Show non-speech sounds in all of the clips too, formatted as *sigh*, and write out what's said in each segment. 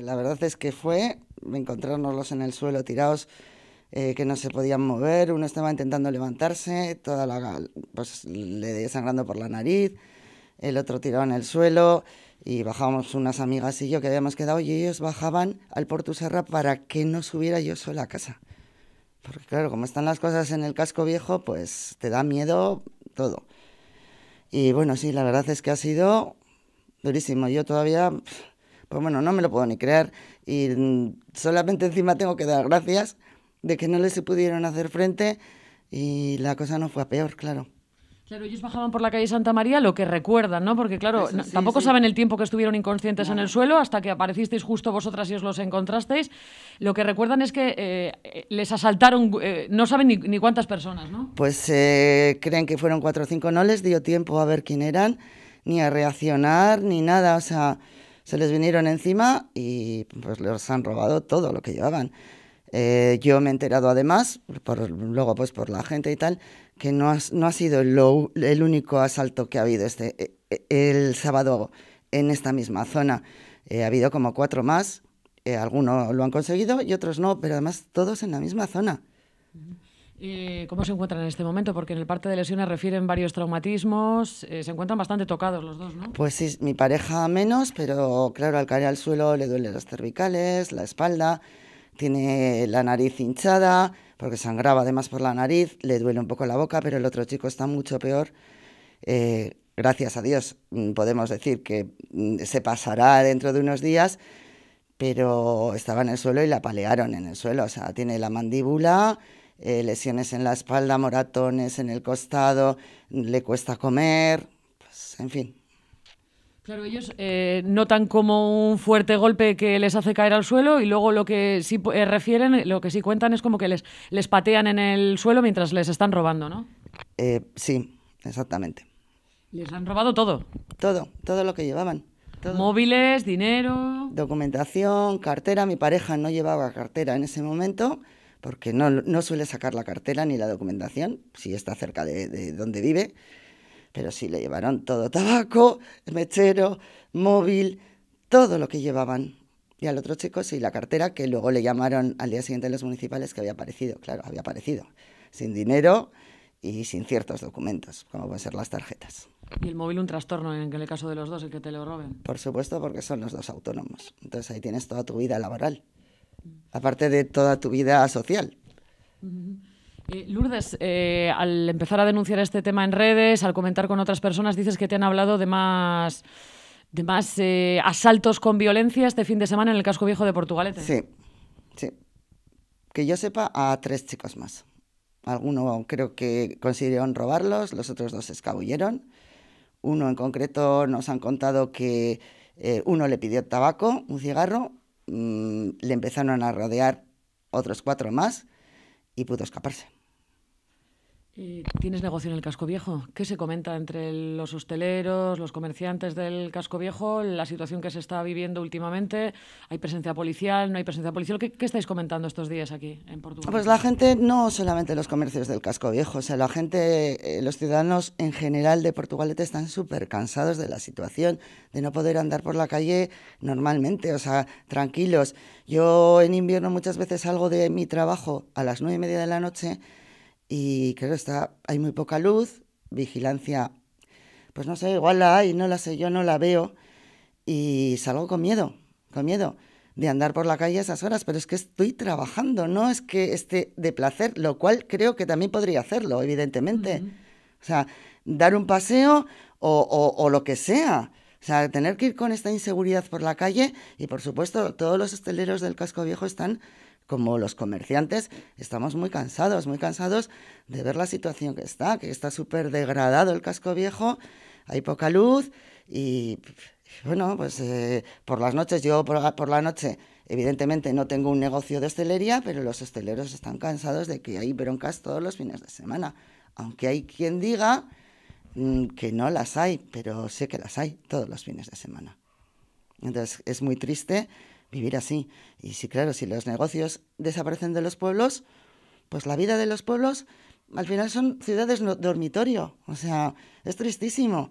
La verdad es que fue los en el suelo tirados, eh, que no se podían mover, uno estaba intentando levantarse, toda la, pues, le sangrando por la nariz, el otro tirado en el suelo y bajábamos unas amigas y yo que habíamos quedado y ellos bajaban al Serra para que no subiera yo sola a casa. Porque claro, como están las cosas en el casco viejo, pues te da miedo todo. Y bueno, sí, la verdad es que ha sido durísimo. Yo todavía pues bueno, no me lo puedo ni creer y mm, solamente encima tengo que dar gracias de que no les pudieron hacer frente y la cosa no fue a peor, claro. Claro, ellos bajaban por la calle Santa María lo que recuerdan, ¿no? Porque claro, tampoco saben el tiempo que estuvieron inconscientes en el suelo hasta que aparecisteis justo vosotras y os los encontrasteis. Lo que recuerdan es que eh, eh, les asaltaron, eh, no saben ni, cuántas personas, ¿no? Pues creen que fueron cuatro o cinco, no les dio tiempo a ver quién eran, ni a reaccionar, ni nada, o sea se les vinieron encima y pues les han robado todo lo que llevaban. Eh, yo me he enterado además, luego pues por la gente y tal, que no, no ha sido el único asalto que ha habido este, e, e, el sábado en esta misma zona. Eh, ha habido como cuatro más, eh, algunos lo han conseguido y otros no, pero además todos en la misma zona. Eh, ¿Cómo se encuentran en este momento? Porque en el parte de lesiones refieren varios traumatismos, eh, se encuentran bastante tocados los dos, ¿no? Pues sí, mi pareja menos, pero claro, al caer al suelo le duelen las cervicales, la espalda, tiene la nariz hinchada, porque sangraba además por la nariz, le duele un poco la boca, pero el otro chico está mucho peor. Eh, gracias a Dios mm, podemos decir que mm, se pasará dentro de unos días, pero estaba en el suelo y la palearon en el suelo, o sea, tiene la mandíbula eh, lesiones en la espalda, moratones en el costado, le cuesta comer, pues, en fin. Claro, ellos eh, notan como un fuerte golpe que les hace caer al suelo y luego lo que sí eh, refieren, lo que sí cuentan es como que les, patean en el suelo mientras les están robando, ¿no? sí, exactamente. ¿Les han robado todo? Todo, todo lo que llevaban. Móviles, dinero. Documentación, cartera. Mi pareja no llevaba cartera en ese momento porque no, suele sacar la cartera ni la documentación, si está cerca de, donde vive, pero sí le llevaron todo, *laughs* tabaco, mechero, móvil, todo lo que llevaban. Y al otro chico sí, la cartera, que luego le llamaron al día siguiente los municipales que había aparecido, claro, había aparecido, sin dinero y sin ciertos documentos, como pueden ser las tarjetas. ¿Y el móvil un trastorno en el caso de los dos, el que te lo roben? Por supuesto, porque son los dos autónomos. Entonces ahí tienes toda tu vida laboral aparte de toda tu vida social. Eh, Lourdes, eh, al empezar a denunciar este tema en redes, al comentar con otras personas, dices que te han hablado de más, de más eh, asaltos con violencia este fin de semana en el casco viejo de Portugalete. Sí, sí. Que yo sepa a tres chicos más. Alguno creo que consiguieron robarlos, los otros dos se escabulleron. Uno en concreto nos han contado que uno le pidió tabaco, un cigarro, Mm, le empezaron a rodear otros cuatro más y pudo escaparse. Y eh, tienes negocio en el casco viejo. ¿Qué se comenta entre los hosteleros, los comerciantes del casco viejo, la situación que se está viviendo últimamente? ¿Hay presencia policial? ¿No hay presencia policial? ¿Qué, estáis comentando estos días aquí en Portugal? Pues la gente, no solamente los comercios del casco viejo, o sea, la gente, eh, los ciudadanos en general de Portugalete están súper cansados de la situación, de no poder andar por la calle normalmente, o sea, tranquilos. Yo en invierno muchas veces salgo de mi trabajo a las nueve y media de la noche y creo está, hay muy poca luz, vigilancia, pues no sé, igual la hay, no la sé, yo no la veo y salgo con miedo, con miedo de andar por la calle a esas horas, pero es que estoy trabajando, no es que esté de placer, lo cual creo que también podría hacerlo, evidentemente. O sea, dar un paseo o, lo que sea. O sea, tener que ir con esta inseguridad por la calle y por supuesto todos los hosteleros del casco viejo están como los comerciantes, estamos muy cansados, muy cansados de ver la situación que está, que está súper degradado el casco viejo, hay poca luz y bueno, pues eh, por las noches, yo por, la noche, evidentemente no tengo un negocio de hostelería, pero los hosteleros están cansados de que hay broncas todos los fines de semana. Aunque hay quien diga mm, que no las hay, pero sé que las hay todos los fines de semana. Entonces es muy triste vivir así. Y si claro, si los negocios desaparecen de los pueblos, pues la vida de los pueblos al final son ciudades dormitorio. O sea, es tristísimo.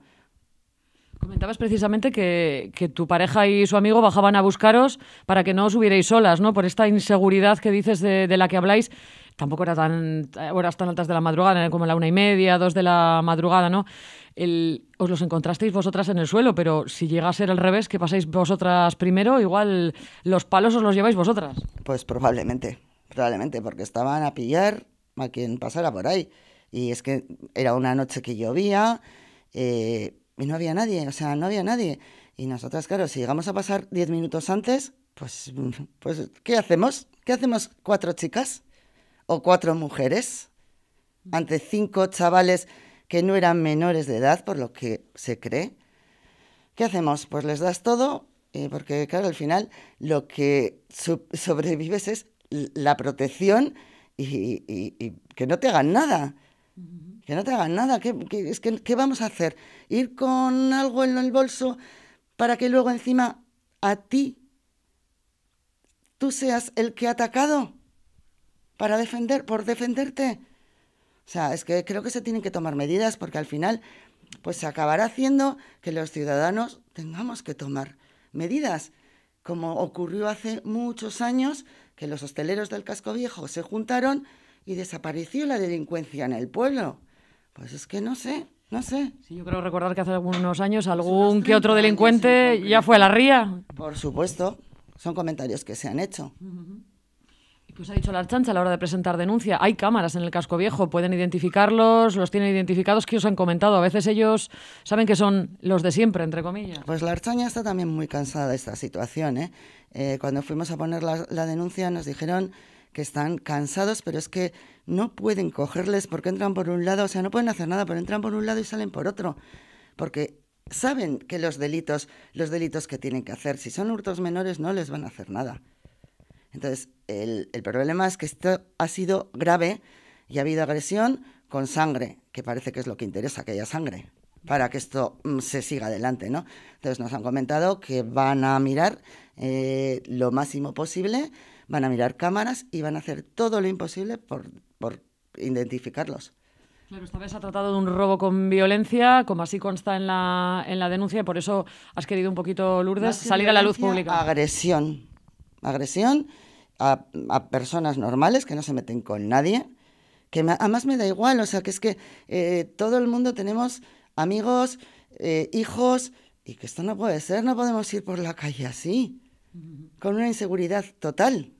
Comentabas precisamente que, que, tu pareja y su amigo bajaban a buscaros para que no os hubierais solas, ¿no? Por esta inseguridad que dices de, de la que habláis. Tampoco era tan, eh, horas tan altas de la madrugada, como la una y media, dos de la madrugada, ¿no? os los encontrasteis vosotras en el suelo, pero si llega a ser al revés, que paséis vosotras primero, igual los palos os los lleváis vosotras. Pues probablemente, probablemente, porque estaban a pillar a quien pasara por ahí. Y es que era una noche que llovía eh, y no había nadie, o sea, no había nadie. Y nosotras, claro, si llegamos a pasar diez minutos antes, pues, pues, ¿qué hacemos? ¿Qué hacemos cuatro chicas o cuatro mujeres ante cinco chavales? que no eran menores de edad, por lo que se cree. ¿Qué hacemos? Pues les das todo, eh, porque claro, al final lo que sobrevives es la protección y, que no te hagan nada. Que no te hagan nada. ¿Qué, es que, vamos a hacer? ¿Ir con algo en el bolso para que luego encima a ti tú seas el que ha atacado para defender, por defenderte? O sea, es que creo que se tienen que tomar medidas porque al final pues se acabará haciendo que los ciudadanos tengamos que tomar medidas, como ocurrió hace muchos años que los hosteleros del casco viejo se juntaron y desapareció la delincuencia en el pueblo. Pues es que no sé, no sé. Sí, yo creo recordar que hace algunos años algún que otro delincuente ya fue a la ría. Por supuesto, son comentarios que se han hecho. ¿Qué os ha dicho la Archancha a la hora de presentar denuncia. Hay cámaras en el casco viejo, pueden identificarlos, los tienen identificados. ¿Qué os han comentado? A veces ellos saben que son los de siempre, entre comillas. Pues la Archaña está también muy cansada de esta situación. ¿eh? ¿eh? cuando fuimos a poner la, la denuncia nos dijeron que están cansados, pero es que no pueden cogerles porque entran por un lado, o sea, no pueden hacer nada, pero entran por un lado y salen por otro. Porque saben que los delitos, los delitos que tienen que hacer, si son hurtos menores, no les van a hacer nada. Entonces, el, problema es que esto ha sido grave y ha habido agresión con sangre, que parece que es lo que interesa, que haya sangre, para que esto mm, se siga adelante, ¿no? Entonces nos han comentado que van a mirar eh, lo máximo posible, van a mirar cámaras y van a hacer todo lo imposible por, identificarlos. Claro, esta vez ha tratado de un robo con violencia, como así consta en la, en la denuncia, y por eso has querido un poquito, Lourdes, salir a la luz pública. Agresión, agresión a, personas normales que no se meten con nadie, que a además me da igual, o sea, que es que eh, todo el mundo tenemos amigos, eh, hijos, y que esto no puede ser, no podemos ir por la calle así, con una inseguridad total.